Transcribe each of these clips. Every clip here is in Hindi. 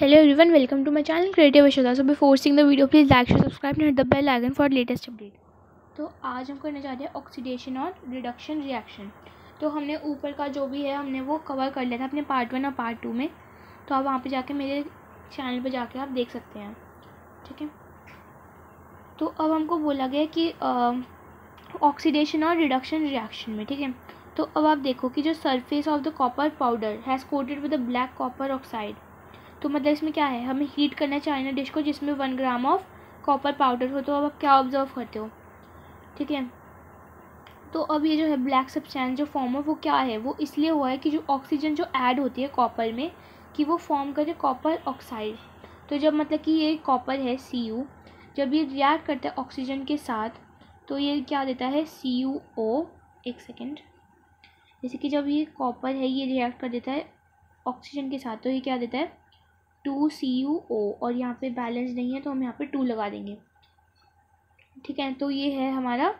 Hello everyone welcome to my channel creative Vishoda. So before seeing the video please like share subscribe and hit the bell icon for latest तो आज हम करने जा रहे हैं ऑक्सीडेशन और रिडक्शन रिएक्शन तो हमने ऊपर का जो भी है हमने वो कवर कर लिया था अपने पार्ट वन और पार्ट टू में तो आप वहाँ पर जाके मेरे चैनल पर जाके आप देख सकते हैं ठीक है तो अब हमको बोला गया कि ऑक्सीडेशन और रिडक्शन रिएक्शन में ठीक है तो अब आप देखो कि जो surface of the copper powder has coated with the black copper oxide तो मतलब इसमें क्या है हमें हीट करना है चाइना डिश को जिसमें one gram of copper powder हो तो अब आप क्या ऑब्ज़र्व करते हो ठीक है तो अब ये जो है ब्लैक सब्सटेंस जो फॉर्म है वो क्या है वो इसलिए हुआ है कि जो ऑक्सीजन जो ऐड होती है कॉपर में कि वो फॉर्म करे कॉपर ऑक्साइड तो जब मतलब कि ये कॉपर है सी यू जब ये रिएक्ट करता है ऑक्सीजन के साथ तो ये क्या देता है सी यू ओ एक सेकेंड जैसे कि जब ये कॉपर है ये रिएक्ट कर देता है ऑक्सीजन के साथ तो ये क्या देता है टू सी यू ओ और यहाँ पे बैलेंस नहीं है तो हम यहाँ पे टू लगा देंगे ठीक है तो ये है हमारा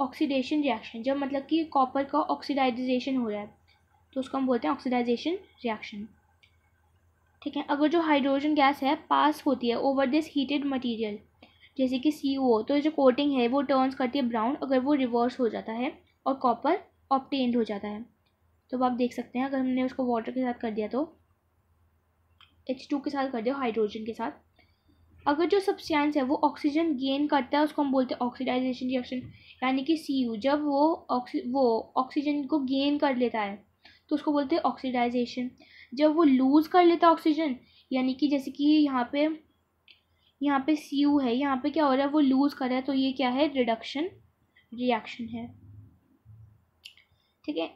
ऑक्सीडेशन रिएक्शन जब मतलब कि कॉपर का ऑक्सीडाइजेशन हो रहा है तो उसको हम बोलते हैं ऑक्सीडाइजेशन रिएक्शन ठीक है अगर जो हाइड्रोजन गैस है पास होती है ओवर दिस हीटेड मटीरियल जैसे कि सी ओ तो जो कोटिंग है वो टर्न्स करती है ब्राउन अगर वो रिवर्स हो जाता है और कॉपर ऑप्टेंड हो जाता है तो आप देख सकते हैं अगर हमने उसको वाटर के साथ कर दिया तो एच टू के साथ कर दो हाइड्रोजन के साथ अगर जो सब्सटेंस है वो ऑक्सीजन गेन करता है उसको हम बोलते हैं ऑक्सीडाइजेशन रिएक्शन यानी कि सी यू जब वो ऑक्सी वो ऑक्सीजन को गेन कर लेता है तो उसको बोलते हैं ऑक्सीडाइजेशन जब वो लूज़ कर लेता है ऑक्सीजन यानी कि जैसे कि यहाँ पे यहाँ पे सी यू है यहाँ पे क्या हो रहा है वो लूज़ कर रहा है तो ये क्या है रिडक्शन रिएक्शन है ठीक है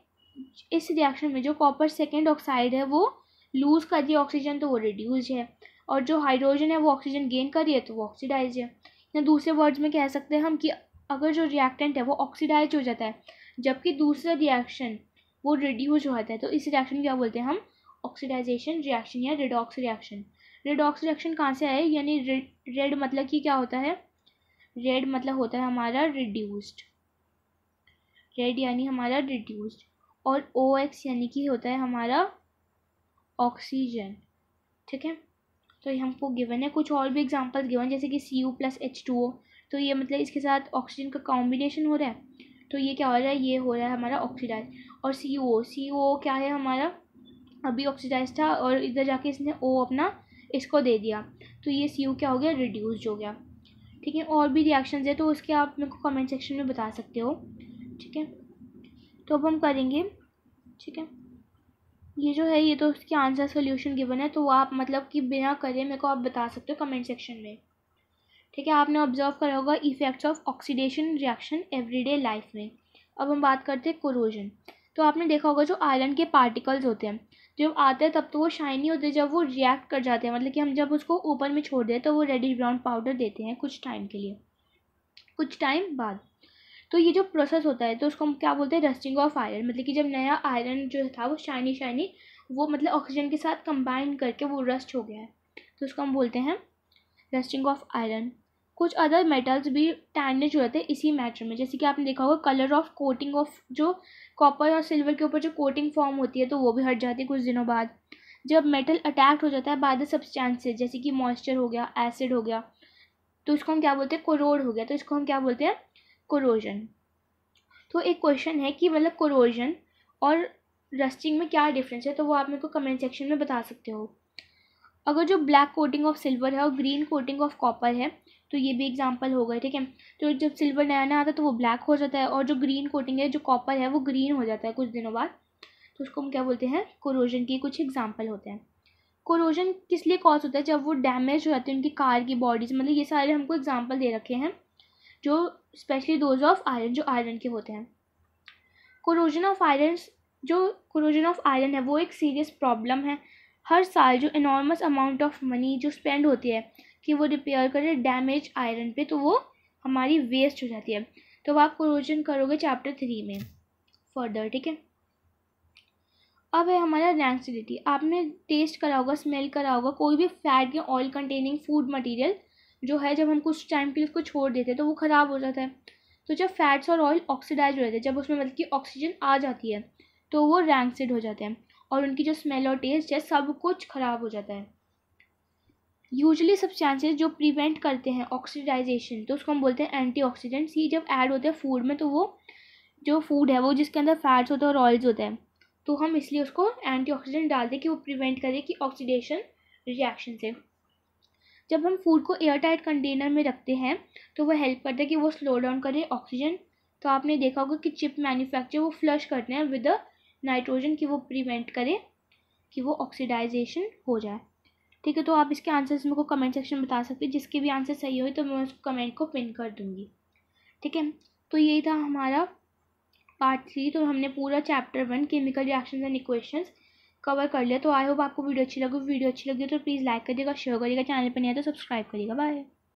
इस रिएक्शन में जो कॉपर सेकेंड ऑक्साइड है वो लूज़ कर दिया ऑक्सीजन तो वो रिड्यूज है और जो हाइड्रोजन है वो ऑक्सीजन गेन कर रही है तो वो ऑक्सीडाइज है या दूसरे वर्ड्स में कह सकते हैं हम कि अगर जो रिएक्टेंट है वो ऑक्सीडाइज हो जाता है जबकि दूसरा रिएक्शन वो रिड्यूज हो जाता है तो इस रिएक्शन क्या बोलते हैं हम ऑक्सीडाइजेशन रिएक्शन या रिडॉक्स रिएक्शन रेडॉक्स रिएक्शन कहाँ से आए यानी रेड मतलब कि क्या होता है रेड मतलब होता है हमारा रिड्यूस्ड रेड यानी हमारा रिड्यूस्ड और ओ एक्स यानी कि होता है हमारा ऑक्सीजन ठीक है तो ये हमको गिवन है कुछ और भी एग्जांपल्स गिवन जैसे कि C U plus H two O तो ये मतलब इसके साथ ऑक्सीजन का कॉम्बिनेशन हो रहा है तो ये क्या हो रहा है ये हो रहा है हमारा ऑक्सीडाइज और सी ओ सी ओ क्या है हमारा अभी ऑक्सीडाइज था और इधर जाके इसने ओ अपना इसको दे दिया तो ये सी क्या हो गया रिड्यूज हो गया ठीक है और भी रिएक्शन है तो उसके आप मेरे को कमेंट सेक्शन में बता सकते हो ठीक है तो अब हम करेंगे ठीक है ये जो है ये तो उसके आंसर सोल्यूशन गिवन है तो आप मतलब कि बिना करे मेरे को आप बता सकते हो कमेंट सेक्शन में ठीक है आपने ऑब्जर्व करा होगा effects of oxidation reaction everyday life में अब हम बात करते हैं कोरोजन तो आपने देखा होगा जो आयरन के पार्टिकल्स होते हैं जब आते हैं तब तो वो शाइनी होते हैं जब वो रिएक्ट कर जाते हैं मतलब कि हम जब उसको ओपन में छोड़ दें तो वो रेडिश ब्राउन पाउडर देते हैं कुछ टाइम के लिए कुछ टाइम बाद तो ये जो प्रोसेस होता है तो उसको हम क्या बोलते हैं रस्टिंग ऑफ आयरन मतलब कि जब नया आयरन जो था वो शाइनी शाइनी वो मतलब ऑक्सीजन के साथ कंबाइन करके वो रस्ट हो गया है तो उसको हम बोलते हैं रस्टिंग ऑफ आयरन कुछ अदर मेटल्स भी टैनिश हो जाते हैं इसी मैटर में जैसे कि आपने देखा होगा कलर ऑफ कोटिंग ऑफ जो कॉपर और सिल्वर के ऊपर जो कोटिंग फॉर्म होती है तो वो भी हट जाती है कुछ दिनों बाद जब मेटल अटैक्ट हो जाता है बाद सब्सटेंसेज जैसे कि मॉइस्चर हो गया एसिड तो हो गया तो इसको हम क्या बोलते हैं कोरोड हो गया तो इसको हम क्या बोलते हैं कोरोजन तो एक क्वेश्चन है कि मतलब कोरोजन और रस्टिंग में क्या डिफरेंस है तो वो आप मेरे को कमेंट सेक्शन में बता सकते हो अगर जो ब्लैक कोटिंग ऑफ सिल्वर है और ग्रीन कोटिंग ऑफ कॉपर है तो ये भी एग्जाम्पल हो गए ठीक है तो जब सिल्वर नया नया आता है तो वो ब्लैक हो जाता है और जो ग्रीन कोटिंग है जो कॉपर है वो ग्रीन हो जाता है कुछ दिनों बाद तो उसको हम क्या बोलते हैं कोरोजन के कुछ एग्जाम्पल होते हैं कोरोजन किस लिए कॉज होता है जब वो डैमेज हो जाते हैं उनकी कार की बॉडीज मतलब ये सारे हमको एग्जाम्पल दे रखे हैं जो स्पेशली दोज ऑफ आयरन जो आयरन के होते हैं कोरोजन ऑफ आयरन जो कोरोजन ऑफ आयरन है वो एक सीरियस प्रॉब्लम है हर साल जो इनॉर्मस अमाउंट ऑफ मनी जो स्पेंड होती है कि वो रिपेयर करे डैमेज आयरन पे तो वो हमारी वेस्ट हो जाती है तो आप कोरोजन करोगे चैप्टर थ्री में फर्दर ठीक है अब है हमारा रैंसिडिटी आपने टेस्ट करा होगा स्मेल करा होगा कोई भी फैट या ऑयल कंटेनिंग फूड मटेरियल जो है जब हम कुछ टाइम के लिए उसको छोड़ देते हैं तो वो ख़राब हो जाता है तो जब फैट्स और ऑयल ऑक्सीडाइज हो जाते हैं जब उसमें मतलब कि ऑक्सीजन आ जाती है तो वो रैंकसिड हो जाते हैं और उनकी जो स्मेल और टेस्ट है सब कुछ ख़राब हो जाता है यूजली सब्सटेंसेस जो प्रिवेंट करते हैं ऑक्सीडाइजेशन तो उसको हम बोलते हैं ऑक्सीडेंट्स ये जब ऐड होते हैं फूड में तो वो जो फूड है वो जिसके अंदर फैट्स होते हैं और ऑयल्स होते हैं तो हम इसलिए उसको ऑक्सीडेंट डालते हैं कि वो प्रिवेंट करे कि ऑक्सीडेशन रिएक्शन से जब हम फूड को एयर टाइट कंटेनर में रखते हैं तो वो हेल्प करता है कि वो स्लो डाउन करे ऑक्सीजन तो आपने देखा होगा कि चिप मैन्युफैक्चर वो फ्लश करते हैं विद नाइट्रोजन कि वो प्रिवेंट करे कि वो ऑक्सीडाइजेशन हो जाए ठीक है तो आप इसके आंसर्स मेरे को कमेंट सेक्शन में बता सकते हैं जिसके भी आंसर सही हो तो मैं उस कमेंट को पिन कर दूँगी ठीक है तो यही था हमारा पार्ट थ्री तो हमने पूरा chapter one chemical reactions and equations cover कर लिया तो आई होप आपको वीडियो अच्छी लगी वीडियो अच्छी लगी तो प्लीज़ लाइक करिएगा शेयर करिएगा चैनल पर नहीं आया तो सब्सक्राइब करिएगा बाय